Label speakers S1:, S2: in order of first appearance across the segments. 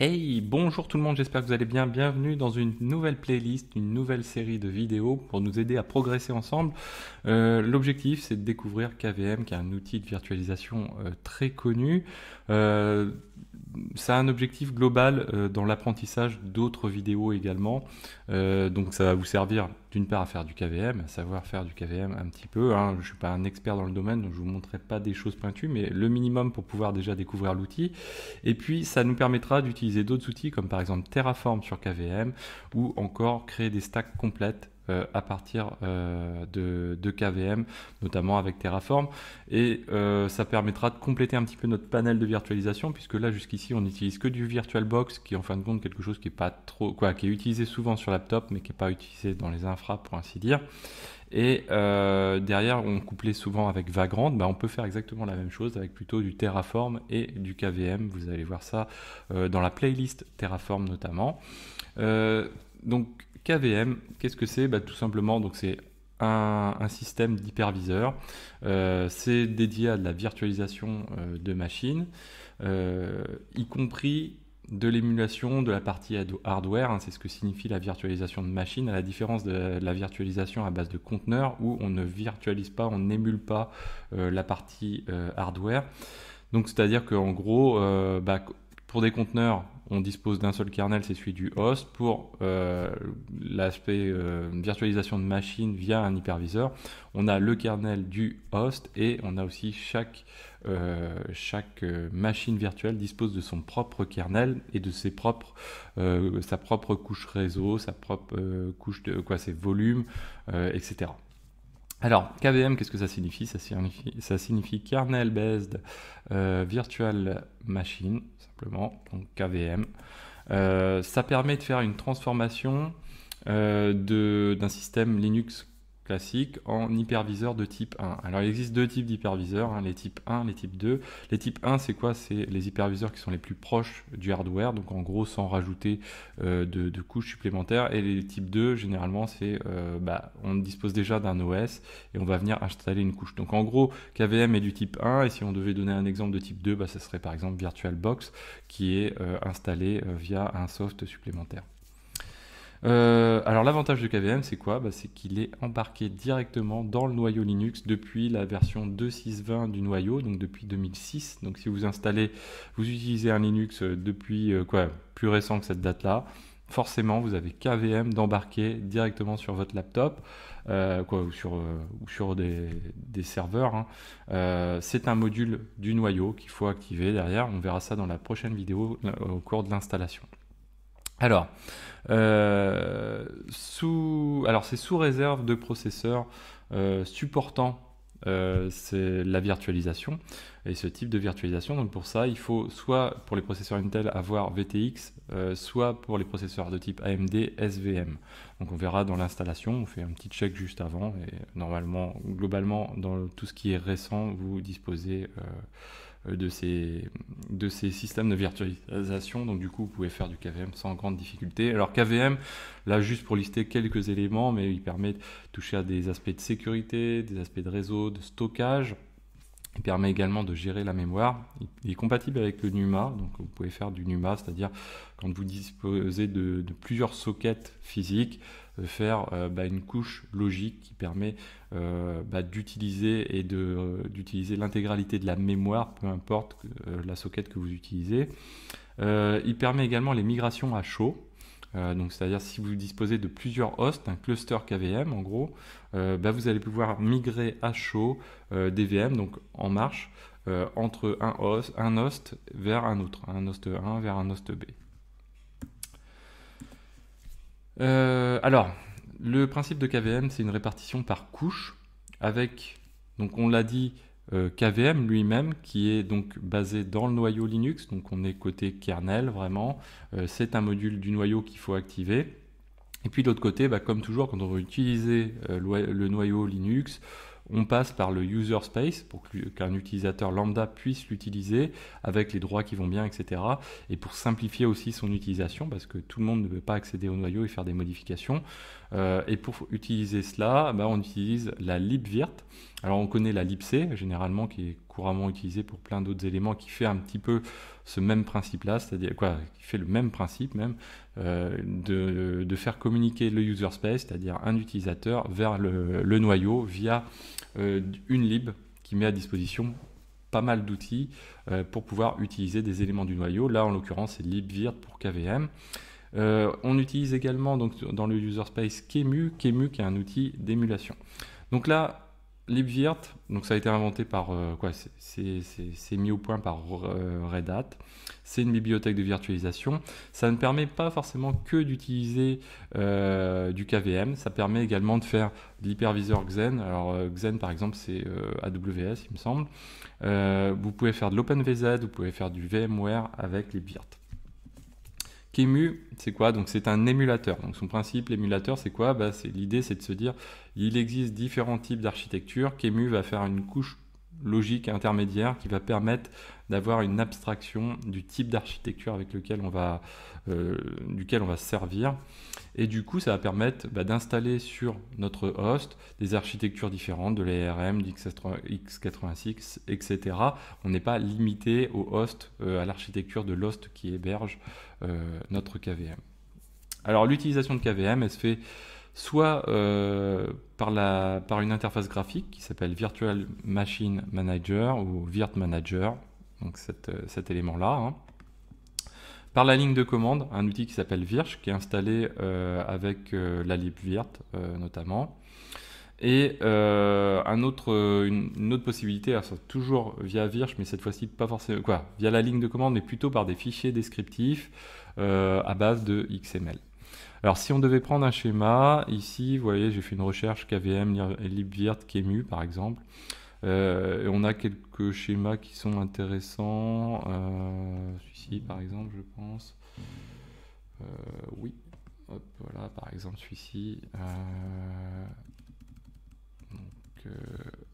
S1: Hey, bonjour tout le monde, j'espère que vous allez bien. Bienvenue dans une nouvelle playlist, une nouvelle série de vidéos pour nous aider à progresser ensemble. Euh, l'objectif, c'est de découvrir KVM, qui est un outil de virtualisation euh, très connu. Euh, ça a un objectif global euh, dans l'apprentissage d'autres vidéos également. Euh, donc ça va vous servir d'une part à faire du KVM, à savoir faire du KVM un petit peu. Hein. Je ne suis pas un expert dans le domaine, donc je ne vous montrerai pas des choses pointues, mais le minimum pour pouvoir déjà découvrir l'outil. Et puis ça nous permettra d'utiliser d'autres outils comme par exemple Terraform sur KVM ou encore créer des stacks complètes euh, à partir euh, de, KVM, notamment avec Terraform. Et euh, ça permettra de compléter un petit peu notre panel de virtualisation, puisque là jusqu'ici on n'utilise que du VirtualBox, qui est en fin de compte quelque chose qui est pas trop, quoi, qui est utilisé souvent sur laptop, mais qui n'est pas utilisé dans les infra pour ainsi dire. Et derrière, on couplait souvent avec Vagrant, bah on peut faire exactement la même chose avec plutôt du Terraform et du KVM. Vous allez voir ça dans la playlist Terraform notamment donc KVM, qu'est-ce que c'est bah, Tout simplement, donc c'est un, système d'hyperviseur. Euh, c'est dédié à de la virtualisation euh, de machines, euh, y compris de l'émulation de la partie hardware, hein. c'est ce que signifie la virtualisation de machine, à la différence de la virtualisation à base de conteneurs où on ne virtualise pas, on n'émule pas la partie hardware. Donc c'est-à-dire qu'en gros, bah, pour des conteneurs, on dispose d'un seul kernel, c'est celui du host. Pour euh, l'aspect euh, virtualisation de machine via un hyperviseur, on a le kernel du host et on a aussi chaque, euh, chaque machine virtuelle dispose de son propre kernel et de ses propres, sa propre couche réseau, sa propre couche de quoi, ses volumes, etc. Alors, KVM, qu'est-ce que ça signifie ça signifie, ça signifie Kernel Based euh, Virtual Machine, simplement, donc KVM. Euh, ça permet de faire une transformation euh, d'un système Linux classique en hyperviseur de type 1. Alors il existe deux types d'hyperviseurs, hein, les types 1, les types 2. Les types 1, c'est quoi C'est les hyperviseurs qui sont les plus proches du hardware, donc en gros sans rajouter euh, de, couches supplémentaires. Et les types 2, généralement, c'est euh, bah, on dispose déjà d'un OS et on va venir installer une couche. Donc en gros, KVM est du type 1 et si on devait donner un exemple de type 2, bah, ça serait par exemple VirtualBox qui est euh, installé via un soft supplémentaire. Euh, alors l'avantage de KVM, c'est quoi bah, C'est qu'il est embarqué directement dans le noyau Linux depuis la version 2.6.20 du noyau, donc depuis 2006. Donc si vous installez, vous utilisez un Linux euh, depuis euh, plus récent que cette date-là, forcément vous avez KVM d'embarquer directement sur votre laptop ou sur, des, serveurs. Hein. c'est un module du noyau qu'il faut activer derrière. On verra ça dans la prochaine vidéo au cours de l'installation. Alors, euh, alors c'est sous réserve de processeurs euh, supportant euh, la virtualisation et ce type de virtualisation. Donc pour ça, il faut soit pour les processeurs Intel avoir VTX, soit pour les processeurs de type AMD SVM. Donc on verra dans l'installation, on fait un petit check juste avant et normalement, globalement, dans tout ce qui est récent, vous disposez euh, de ces, de ces systèmes de virtualisation. Donc du coup, vous pouvez faire du KVM sans grande difficulté. Alors KVM, là juste pour lister quelques éléments, mais il permet de toucher à des aspects de sécurité, des aspects de réseau, de stockage, il permet également de gérer la mémoire. Il est compatible avec le NUMA, donc vous pouvez faire du NUMA, c'est-à-dire quand vous disposez de, plusieurs sockets physiques, euh, faire euh, bah, une couche logique qui permet euh, bah, d'utiliser et de d'utiliser l'intégralité de la mémoire, peu importe la socket que vous utilisez. il permet également les migrations à chaud. Euh, c'est-à-dire si vous disposez de plusieurs hosts, un cluster KVM en gros, euh, bah, vous allez pouvoir migrer à chaud euh, des VM, donc en marche, entre un host, un host vers un autre, un host 1 vers un host B. alors, le principe de KVM, c'est une répartition par couche, avec, donc on l'a dit, euh, KVM lui-même, qui est donc basé dans le noyau Linux, donc on est côté kernel vraiment, euh, c'est un module du noyau qu'il faut activer. Et puis de l'autre côté, bah, comme toujours, quand on veut utiliser euh, le noyau Linux, on passe par le user space pour qu'un utilisateur lambda puisse l'utiliser avec les droits qui vont bien, etc. Et pour simplifier aussi son utilisation, parce que tout le monde ne peut pas accéder au noyau et faire des modifications. Euh, et pour utiliser cela, bah, on utilise la libvirt. Alors on connaît la libc généralement, qui est couramment utilisée pour plein d'autres éléments, qui fait un petit peu ce même principe-là, c'est-à-dire quoi, qui fait le même principe même euh, de, faire communiquer le user space, c'est-à-dire un utilisateur, vers le, noyau via euh, une lib qui met à disposition pas mal d'outils euh, pour pouvoir utiliser des éléments du noyau. Là, en l'occurrence, c'est libvirt pour KVM. on utilise également donc, dans le user space Kemu, Kemu qui est un outil d'émulation. Donc là, LibVirt, donc ça a été inventé par euh, quoi C'est mis au point par euh, Red Hat. C'est une bibliothèque de virtualisation. Ça ne permet pas forcément que d'utiliser euh, du KVM. Ça permet également de faire de l'hyperviseur Xen. Alors Xen par exemple c'est AWS il me semble. vous pouvez faire de l'OpenVZ, vous pouvez faire du VMware avec LibVirt. Kemu, c'est quoi Donc c'est un émulateur. Donc son principe, l'émulateur, c'est quoi bah, c'est, L'idée, c'est de se dire, il existe différents types d'architecture. Kemu va faire une couche logique intermédiaire qui va permettre d'avoir une abstraction du type d'architecture avec lequel on va, euh, duquel on va servir. Et du coup, ça va permettre bah, d'installer sur notre host des architectures différentes, de l'ARM, dx x86, etc. On n'est pas limité au host, euh, à l'architecture de l'host qui héberge euh, notre KVM. Alors l'utilisation de KVM, elle se fait soit euh, par, la, par une interface graphique qui s'appelle Virtual Machine Manager ou Virt Manager, donc euh, cet élément-là, hein. par la ligne de commande, un outil qui s'appelle Virch, qui est installé euh, avec la libvirt notamment. Et un autre, une, autre possibilité, toujours via Virch, mais cette fois-ci pas forcément quoi, via la ligne de commande, mais plutôt par des fichiers descriptifs à base de XML. Alors si on devait prendre un schéma, ici, vous voyez, j'ai fait une recherche KVM, Libvirt, Kemu par exemple. Euh, on a quelques schémas qui sont intéressants. Euh, celui-ci par exemple, je pense. Euh, oui, voilà, par exemple celui-ci.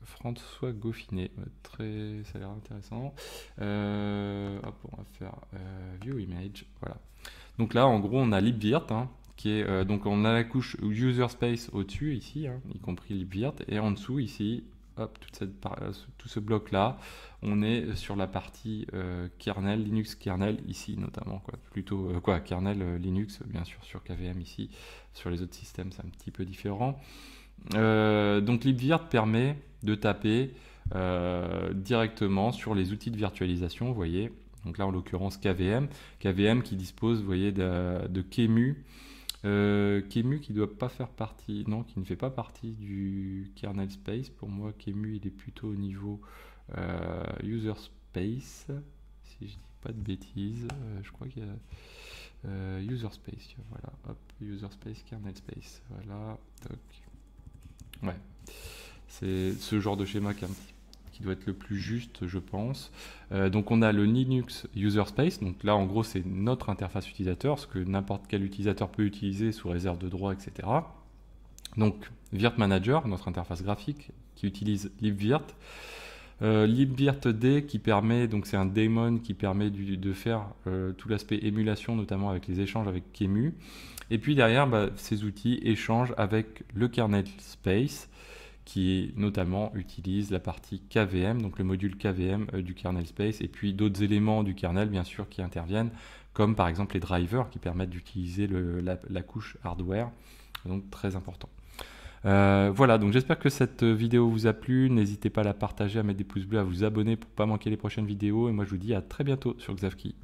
S1: François Goffinet, très, ça a l'air intéressant. hop, on va faire View Image, voilà. Donc là, en gros, on a libvirt, hein, qui est, euh, donc on a la couche user space au-dessus ici, hein, y compris libvirt, et en dessous ici, hop, toute cette, euh, tout ce bloc-là, on est sur la partie euh, kernel, Linux kernel ici notamment, quoi. plutôt quoi, kernel Linux bien sûr sur KVM ici, sur les autres systèmes c'est un petit peu différent. donc libvirt permet de taper directement sur les outils de virtualisation, vous voyez, donc là en l'occurrence KVM. KVM qui dispose, voyez, de, de KEMU. Euh, Kemu qui doit pas faire partie, non, qui ne fait pas partie du kernel space. Pour moi, Kemu il est plutôt au niveau euh, user space, si je dis pas de bêtises. Euh, je crois qu'il y a user space, voilà, user space, kernel space, voilà, Ouais, c'est ce genre de schéma qui est un petit qui doit être le plus juste, je pense. Euh, donc on a le Linux User Space, donc là en gros c'est notre interface utilisateur, ce que n'importe quel utilisateur peut utiliser sous réserve de droit, etc. Donc Virt Manager, notre interface graphique, qui utilise libvirt. Euh, libvirtd qui permet, donc c'est un daemon qui permet de faire euh, tout l'aspect émulation, notamment avec les échanges avec Kemu. Et puis derrière, bah, ces outils échangent avec le kernel space, qui notamment utilise la partie KVM, donc le module KVM euh, du kernel space, et puis d'autres éléments du kernel, bien sûr, qui interviennent, comme par exemple les drivers qui permettent d'utiliser la, couche hardware, donc très important. Euh, voilà, donc j'espère que cette vidéo vous a plu. N'hésitez pas à la partager, à mettre des pouces bleus, à vous abonner pour ne pas manquer les prochaines vidéos. Et moi, je vous dis à très bientôt sur Xavki.